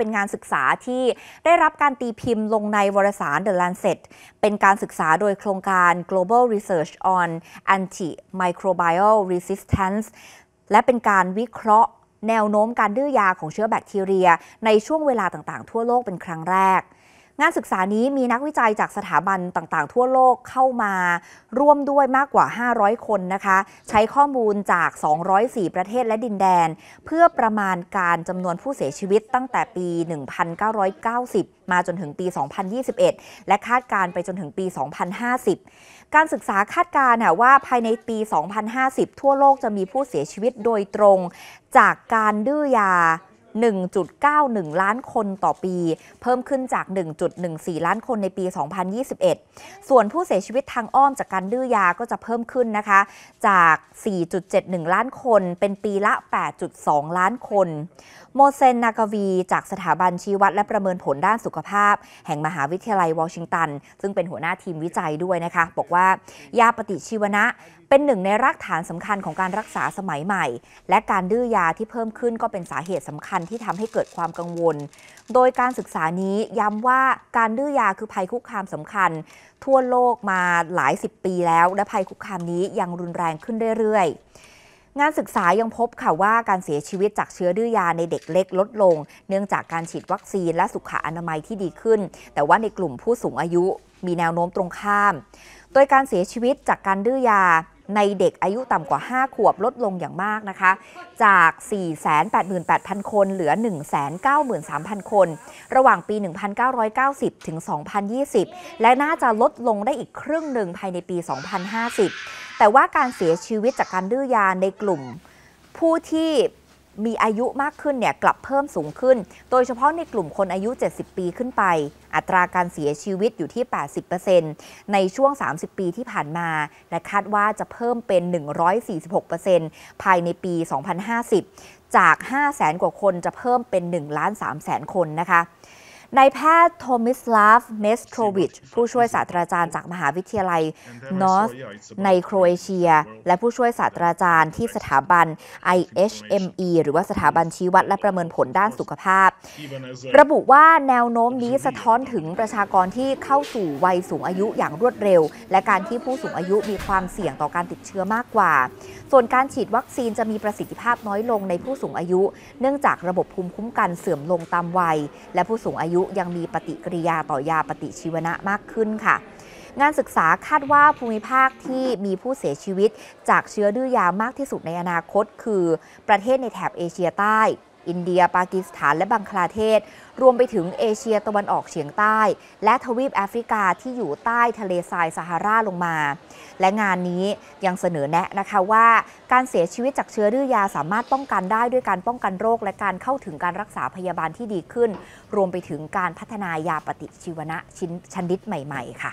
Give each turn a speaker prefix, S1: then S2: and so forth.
S1: เป็นงานศึกษาที่ได้รับการตีพิมพ์ลงในวารสาร The Lancet เป็นการศึกษาโดยโครงการ Global Research on Antimicrobial Resistance และเป็นการวิเคราะห์แนวโน้มการดื้อยาของเชื้อแบคทีเรียในช่วงเวลาต่างๆทั่วโลกเป็นครั้งแรกงานศึกษานี้มีนักวิจัยจากสถาบันต่าง ๆ ทั่วโลกเข้ามา ร่วมด้วยมากกว่า 500 คนนะคะ ใช้ข้อมูลจาก 204 ประเทศและดินแดน เพื่อประมาณการจำนวนผู้เสียชีวิตตั้งแต่ปี 1990 มาจนถึงปี 2021 และคาดการไปจนถึงปี 2050 การศึกษาคาดการณ์ว่าภายในปี 2050 ทั่วโลกจะมีผู้เสียชีวิตโดยตรงจากการดื้อยา1.91 ล้านคนต่อปี เพิ่มขึ้นจาก 1.14 ล้านคนในปี 2021 ส่วนผู้เสียชีวิตทางอ้อมจากการดื้อยาก็จะเพิ่มขึ้นนะคะจาก 4.71 ล้านคนเป็นปีละ 8.2 ล้านคน โมเซน นากวี จากสถาบันชีวัดและประเมินผลด้านสุขภาพ แห่งมหาวิทยาลัยวอชิงตัน ซึ่งเป็นหัวหน้าทีมวิจัยด้วยนะคะ บอกว่า ยาปฏิชีวนะเป็นหนึ่งในรากฐานสำคัญของการรักษาสมัยใหม่ และการดื้อยาที่เพิ่มขึ้นก็เป็นสาเหตุสำคัญที่ทำให้เกิดความกังวล โดยการศึกษานี้ย้ำว่าการดื้อยาคือภัยคุกคามสำคัญ ทั่วโลกมาหลายสิบปีแล้วและภัยคุกคามนี้ยังรุนแรงขึ้นเรื่อยๆ งานศึกษายังพบค่ะว่าการเสียชีวิตจากเชื้อดื้อยาในเด็กเล็กลดลง เนื่องจากการฉีดวัคซีนและสุขอนามัยที่ดีขึ้น แต่ว่าในกลุ่มผู้สูงอายุมีแนวโน้มตรงข้าม โดยการเสียชีวิตจากการดื้อยาในเด็กอายุต่ำกว่า 5 ขวบลดลงอย่างมากนะคะ จาก 488,000 คนเหลือ193,000 คน ระหว่างปี 1990 ถึง 2020 และน่าจะลดลงได้อีกครึ่งหนึ่งภายในปี 2050 แต่ว่าการเสียชีวิตจากการดื้อยาในกลุ่มผู้ที่มีอายุมากขึ้นเนี่ยกลับเพิ่มสูงขึ้น โดยเฉพาะในกลุ่มคนอายุ 70 ปีขึ้นไป อัตราการเสียชีวิตอยู่ที่ 80%ในช่วง 30 ปีที่ผ่านมา และคาดว่าจะเพิ่มเป็น 146%ภายในปี 2050 จาก 5 0 0แสนกว่าคนจะเพิ่มเป็น 1 ล้าน 3 แสนคนนะคะนายแพทย์โทมิสลาฟเนสโตรวิชผู้ช่วยศาสตราจารย์จากมหาวิทยาลัยนอร์ธในโครเอเชีย และผู้ช่วยศาสตราจารย์ที่สถาบัน IHME หรือว่าสถาบันชี้วัดและประเมินผลด้านสุขภาพ ระบุว่าแนวโน้มนี้สะท้อนถึงประชากรที่เข้าสู่วัยสูงอายุอย่างรวดเร็ว และการที่ผู้สูงอายุมีความเสี่ยงต่อการติดเชื้อมากกว่า ส่วนการฉีดวัคซีนจะมีประสิทธิภาพน้อยลงในผู้สูงอายุ เนื่องจากระบบภูมิคุ้มกันเสื่อมลงตามวัย และผู้สูงอายุยุยังมีปฏิกิริยาต่อยาปฏิชีวนะมากขึ้นค่ะ งานศึกษาคาดว่าภูมิภาคที่มีผู้เสียชีวิต จากเชื้อดื้อยามากที่สุดในอนาคตคือประเทศในแถบเอเชียใต้ อินเดีย ปากีสถานและบังคลาเทศ รวมไปถึงเอเชียตะวันออกเฉียงใต้ และทวีปแอฟริกาที่อยู่ใต้ทะเลทรายซาฮาราลงมาและงานนี้ยังเสนอแนะนะคะว่าการเสียชีวิตจากเชื้อดื้อยา สามารถป้องกันได้ด้วยการป้องกันโรค และการเข้าถึงการรักษาพยาบาลที่ดีขึ้น รวมไปถึงการพัฒนายาปฏิชีวนะชิ้นชนิดใหม่ ๆ ค่ะ